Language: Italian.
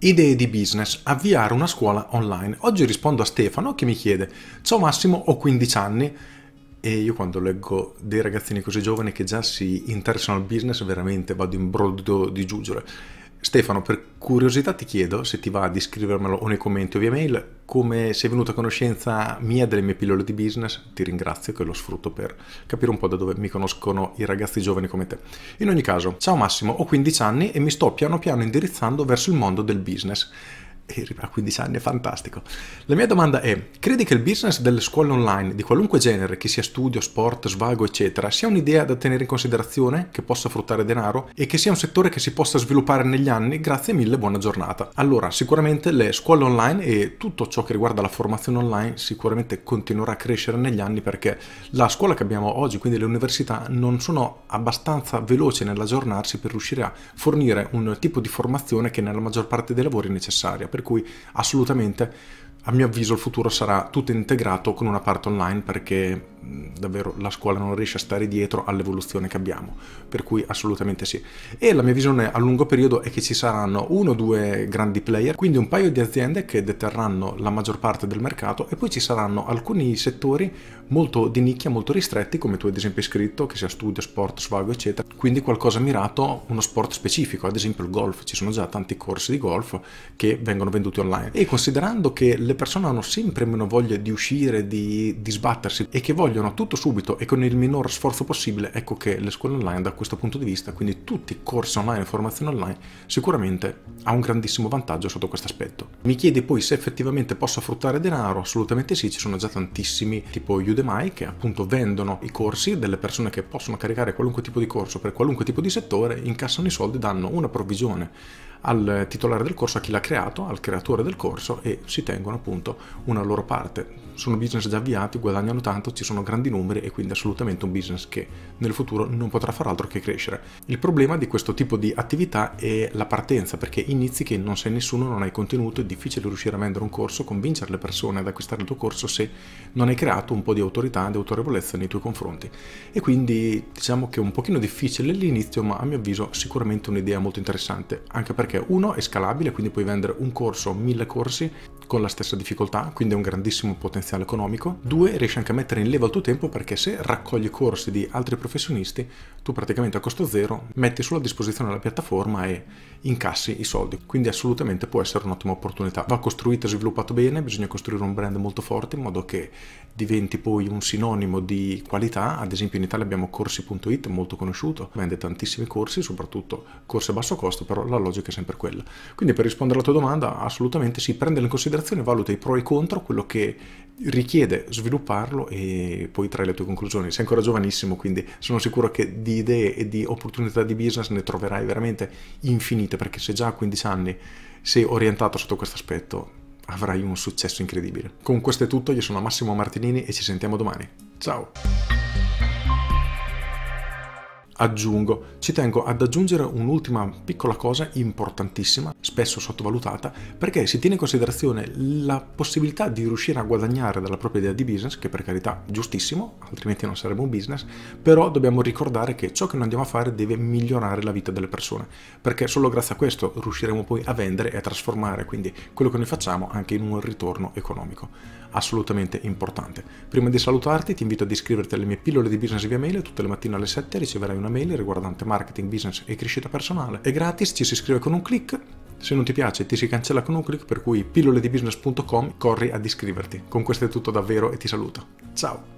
Idee di business, avviare una scuola online. Oggi rispondo a Stefano che mi chiede, ciao Massimo, ho 15 anni e io quando leggo dei ragazzini così giovani che già si interessano al business veramente vado in brodo di giuggiole. Stefano, per curiosità ti chiedo se ti va di scrivermelo o nei commenti o via mail, come sei venuto a conoscenza mia delle mie pillole di business, ti ringrazio che lo sfrutto per capire un po' da dove mi conoscono i ragazzi giovani come te. In ogni caso, ciao Massimo, ho 15 anni e mi sto piano piano indirizzando verso il mondo del business e rimarrà 15 anni, è fantastico. La mia domanda è, credi che il business delle scuole online, di qualunque genere, che sia studio, sport, svago, eccetera, sia un'idea da tenere in considerazione, che possa fruttare denaro e che sia un settore che si possa sviluppare negli anni? Grazie mille, buona giornata. Allora, sicuramente le scuole online e tutto ciò che riguarda la formazione online sicuramente continuerà a crescere negli anni perché la scuola che abbiamo oggi, quindi le università, non sono abbastanza veloci nell'aggiornarsi per riuscire a fornire un tipo di formazione che nella maggior parte dei lavori è necessaria per cui assolutamente a mio avviso il futuro sarà tutto integrato con una parte online perché davvero la scuola non riesce a stare dietro all'evoluzione che abbiamo, per cui assolutamente sì. E la mia visione a lungo periodo è che ci saranno uno o due grandi player, quindi un paio di aziende che deterranno la maggior parte del mercato e poi ci saranno alcuni settori molto di nicchia, molto ristretti, come tu ad esempio hai scritto, che sia studio, sport, svago, eccetera, quindi qualcosa mirato, uno sport specifico, ad esempio il golf, ci sono già tanti corsi di golf che vengono venduti online. E considerando che le persone hanno sempre meno voglia di uscire, di, di sbattersi e che vogliono vogliono tutto subito e con il minor sforzo possibile, ecco che le scuole online da questo punto di vista, quindi tutti i corsi online e formazione online, sicuramente ha un grandissimo vantaggio sotto questo aspetto. Mi chiedi poi se effettivamente possa fruttare denaro, assolutamente sì, ci sono già tantissimi tipo Udemy che appunto vendono i corsi delle persone che possono caricare qualunque tipo di corso per qualunque tipo di settore, incassano i soldi, danno una provvigione al titolare del corso, a chi l'ha creato, al creatore del corso e si tengono appunto una loro parte. Sono business già avviati, guadagnano tanto, ci sono grandi numeri e quindi assolutamente un business che nel futuro non potrà far altro che crescere. Il problema di questo tipo di attività è la partenza perché inizi che non sei nessuno, non hai contenuto, è difficile riuscire a vendere un corso, convincere le persone ad acquistare il tuo corso se non hai creato un po' di autorità e di autorevolezza nei tuoi confronti. E quindi diciamo che è un pochino difficile all'inizio ma a mio avviso sicuramente un'idea molto interessante anche perché perché uno è scalabile, quindi puoi vendere un corso o mille corsi con la stessa difficoltà, quindi è un grandissimo potenziale economico. Due, riesci anche a mettere in leva il tuo tempo perché se raccogli corsi di altri professionisti, tu praticamente a costo zero metti solo a disposizione la piattaforma e incassi i soldi. Quindi assolutamente può essere un'ottima opportunità. Va costruito e sviluppato bene, bisogna costruire un brand molto forte in modo che diventi poi un sinonimo di qualità. Ad esempio in Italia abbiamo corsi.it, molto conosciuto, vende tantissimi corsi, soprattutto corsi a basso costo, però la logica è sempre quella. Quindi per rispondere alla tua domanda, assolutamente sì, prendere in considerazione, valuta i pro e i contro, quello che richiede svilupparlo e poi trai le tue conclusioni. Sei ancora giovanissimo, quindi sono sicuro che di idee e di opportunità di business ne troverai veramente infinite limite, perché se già a 15 anni sei orientato sotto questo aspetto, avrai un successo incredibile. Con questo è tutto, io sono Massimo Martinini e ci sentiamo domani. Ciao! aggiungo, ci tengo ad aggiungere un'ultima piccola cosa importantissima, spesso sottovalutata, perché si tiene in considerazione la possibilità di riuscire a guadagnare dalla propria idea di business, che per carità è giustissimo, altrimenti non sarebbe un business, però dobbiamo ricordare che ciò che noi andiamo a fare deve migliorare la vita delle persone, perché solo grazie a questo riusciremo poi a vendere e a trasformare quindi quello che noi facciamo anche in un ritorno economico. Assolutamente importante. Prima di salutarti ti invito ad iscriverti alle mie pillole di business via mail, tutte le mattine alle 7 riceverai una una mail riguardante marketing, business e crescita personale. È gratis, ci si iscrive con un clic. Se non ti piace ti si cancella con un clic per cui pillole di business.com corri ad iscriverti. Con questo è tutto davvero e ti saluto. Ciao!